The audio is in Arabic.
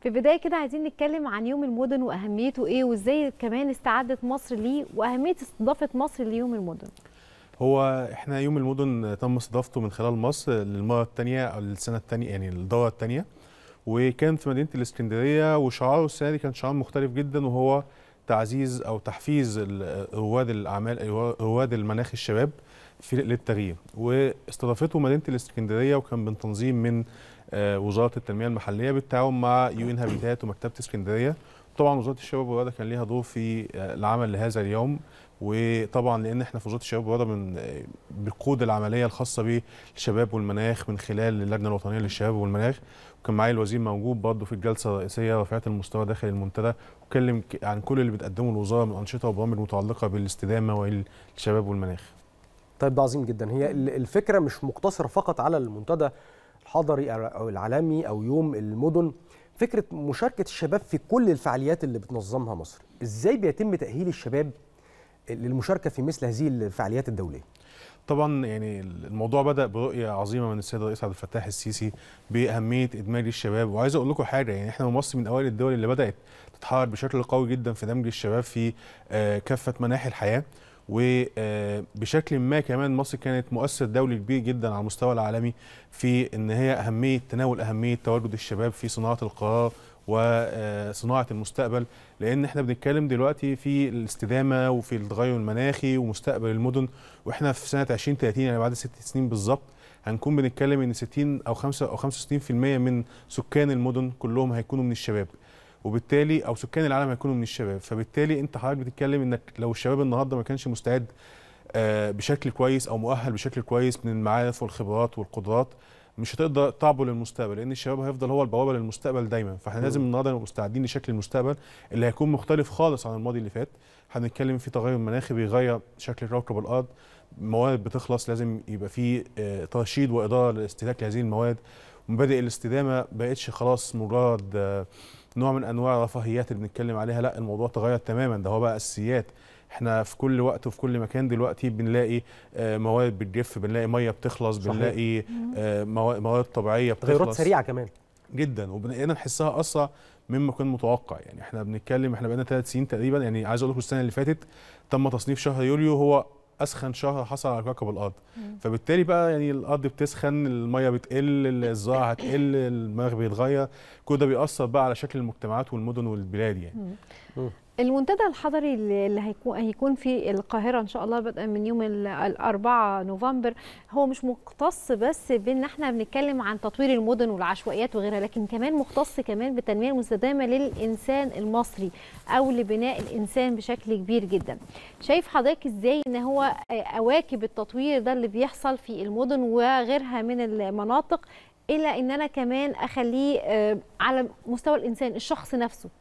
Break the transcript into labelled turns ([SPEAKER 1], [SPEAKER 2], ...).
[SPEAKER 1] في البدايه كده عايزين نتكلم عن يوم المدن وأهميته إيه وإزاي كمان استعدت مصر ليه وأهمية استضافة مصر ليوم المدن
[SPEAKER 2] هو احنا يوم المدن تم استضافته من خلال مصر للمرة الثانية أو للسنة الثانية يعني الدورة الثانية وكان في مدينة الإسكندرية وشعاره السنة دي كان شعار مختلف جدا وهو تعزيز أو تحفيز رواد الأعمال رواد المناخ الشباب في للتغيير واستضافته مدينه الاسكندريه وكان من تنظيم من آه، وزاره التنميه المحليه بالتعاون مع يو ان هابيتات ومكتبه اسكندريه طبعا وزاره الشباب والرياضه كان ليها دور في آه، العمل لهذا اليوم وطبعا لان احنا في وزاره الشباب والرياضه من آه، بقود العمليه الخاصه بالشباب والمناخ من خلال اللجنه الوطنيه للشباب والمناخ وكان معايا الوزير موجود برضه في الجلسه الرئيسيه رفعت المستوى داخل المنتدى واتكلم عن كل اللي بتقدمه الوزاره من انشطه وبرامج متعلقه بالاستدامه والشباب والمناخ طيب ده عظيم جدا هي الفكره مش مقتصره فقط على المنتدى الحضري او العالمي او يوم المدن فكره مشاركه الشباب في كل الفعاليات اللي بتنظمها مصر ازاي بيتم تاهيل الشباب للمشاركه في مثل هذه الفعاليات الدوليه طبعا يعني الموضوع بدا برؤيه عظيمه من السيد الرئيس عبد الفتاح السيسي باهميه ادماج الشباب وعايز اقول لكم حاجه يعني احنا مصر من اوائل الدول اللي بدات تتحرك بشكل قوي جدا في دمج الشباب في آه، كافه مناحي الحياه وبشكل ما كمان مصر كانت مؤثر دولي كبير جدا على المستوى العالمي في ان هي اهميه تناول اهميه تواجد الشباب في صناعه القرار وصناعه المستقبل لان احنا بنتكلم دلوقتي في الاستدامه وفي التغير المناخي ومستقبل المدن واحنا في سنه 2030 يعني بعد ست سنين بالظبط هنكون بنتكلم ان 60 او او 65% من سكان المدن كلهم هيكونوا من الشباب وبالتالي او سكان العالم هيكونوا من الشباب فبالتالي انت حضرتك بتتكلم انك لو الشباب النهارده ما كانش مستعد آه، بشكل كويس او مؤهل بشكل كويس من المعارف والخبرات والقدرات مش هتقدر تعبر للمستقبل لان الشباب هيفضل هو البوابه للمستقبل دايما فاحنا م. لازم النهارده نبقى مستعدين لشكل المستقبل اللي هيكون مختلف خالص عن الماضي اللي فات هنتكلم في تغير مناخي بيغير شكل كوكب الارض موارد بتخلص لازم يبقى في آه، ترشيد واداره لاستهلاك هذه الموارد مبادئ الاستدامه بقتش خلاص مجرد آه، نوع من انواع الرفاهيات اللي بنتكلم عليها لا الموضوع اتغير تماما ده هو بقى اساسيات احنا في كل وقت وفي كل مكان دلوقتي بنلاقي آه، موارد بتجف بنلاقي ميه بتخلص صحيح. بنلاقي آه، موارد طبيعيه بتخلص تغيرات سريعه كمان جدا وبقينا نحسها اسرع مما كان متوقع يعني احنا بنتكلم احنا بقينا ثلاث سنين تقريبا يعني عايز اقول لكم السنه اللي فاتت تم تصنيف شهر يوليو هو اسخن شهر حصل على كوكب الارض فبالتالي بقى يعني الارض بتسخن الميه بتقل الزراعه هتقل المناخ بيتغير كل ده بيأثر بقى على شكل المجتمعات والمدن والبلاد يعني
[SPEAKER 1] المنتدى الحضري اللي هيكون هيكون في القاهرة إن شاء الله بدءا من يوم الأربعة نوفمبر هو مش مختص بس بأن احنا بنتكلم عن تطوير المدن والعشوائيات وغيرها لكن كمان مختص كمان بالتنمية المستدامة للإنسان المصري أو لبناء الإنسان بشكل كبير جدا شايف حضرتك إزاي أن هو آه، أواكب التطوير ده اللي بيحصل في المدن وغيرها من المناطق إلى أن أنا كمان أخليه آه، على مستوى الإنسان الشخص نفسه